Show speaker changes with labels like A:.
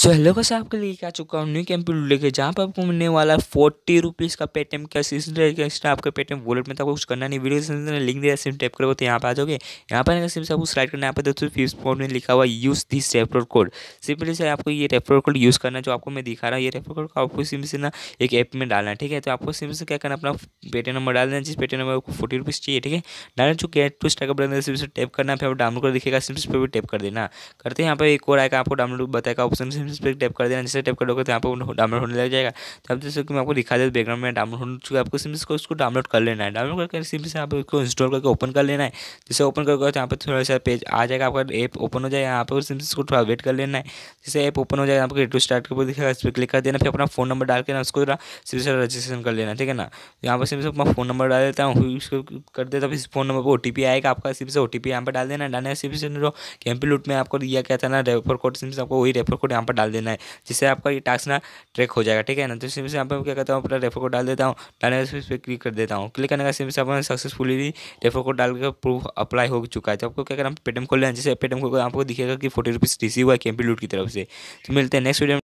A: so hello का आपके लिए आ चुका हूँ न्यू कैंप्यूटर लेके जहाँ पर आपको मिलने वाला है फोर्टी रुपीज़ का पेटीएम का असिस्टेंट आपके पेटीएम वॉलेट में तो आपको कुछ करना नहीं वीडियो ने लिंक दिया सिम टैप करोगे तो यहाँ पर आ जाओगे यहाँ पर सिम से आपको स्लाइड करना यहाँ पर दोस्तों में लिखा हुआ use this refer code simply से आपको ये रेफर कोड यूज़ करना जो आपको मैं दिखा रहा हूँ ये रेफर कोड को आपको सिम से ना एक ऐप में डालना ठीक है तो आपको सिम से क्या करना अपना पेटीएम नंबर डाल देना जिस पेटीएम नंबर आपको फोर्टी रुपीज़ चाहिए ठीक है डाल चुके हैं टू स्टाइप सिम से टैप करना फिर आप डाउनलोड कर दिखेगा सिम्स पर भी टैप कर देना करते हैं यहाँ पर एक और आएगा आपको डाउनलोड बताएगा ऑप्शन इस पर टैप कर देना जैसे टैप करोगे तो यहाँ पर डाउनलोड होने लग जाएगा तो आप जैसे कि मैं आपको दिखा देता बैकग्राउंड में डाउनलोड हो चुका है आपको सिम्स को उसको डाउनलोड कर लेना है डाउनलोड करके सिम से आप उसको इंस्टॉल करके ओपन कर लेना है जैसे ओपन करके तो यहाँ पर थोड़ा सा पेज आ जाएगा आपका ऐप ओपन हो जाएगा यहाँ पर सिम इसको थोड़ा वेट कर लेना है जैसे ऐप ओपन हो जाएगा आपको टू स्टार्ट के ऊपर दिखेगा इस पर क्लिक कर देना फिर अपना फोन नंबर डाल के ना उसको सिम से रजिस्ट्रेशन कर लेना ठीक है ना यहाँ पर सिम से अपना फोन नंबर डाल देता हूँ उसको कर देता फिर फोन नंबर पर ओ आएगा आपका सिम से ओ टी पी यहाँ पर डाल देना डालने सिम से जो कैंपी लूट में आपको दिया क्या था ना रेफर कोड सिम से आपको वही रेफर कोड यहाँ पर डाल देना है जिससे आपका ये टास्क ना ट्रैक हो जाएगा ठीक है ना तो सिंपल से यहाँ पर क्या करता हूँ अपना रेफर कोड डाल देता हूँ डालने का इस पर क्लिक कर देता हूँ क्लिक करने का सिम से अपना सक्सेसफुली रेफर कोड डाल के प्रूफ अप्लाई हो चुका है तो आपको क्या करना पेटीएम खोल लेना जैसे पेटम खोल आपको दिखेगा कि फोर्टी रुपीज़ रिसीव हुआ है लूट की तरफ से तो मिलते हैं नेक्स्ट वीडियो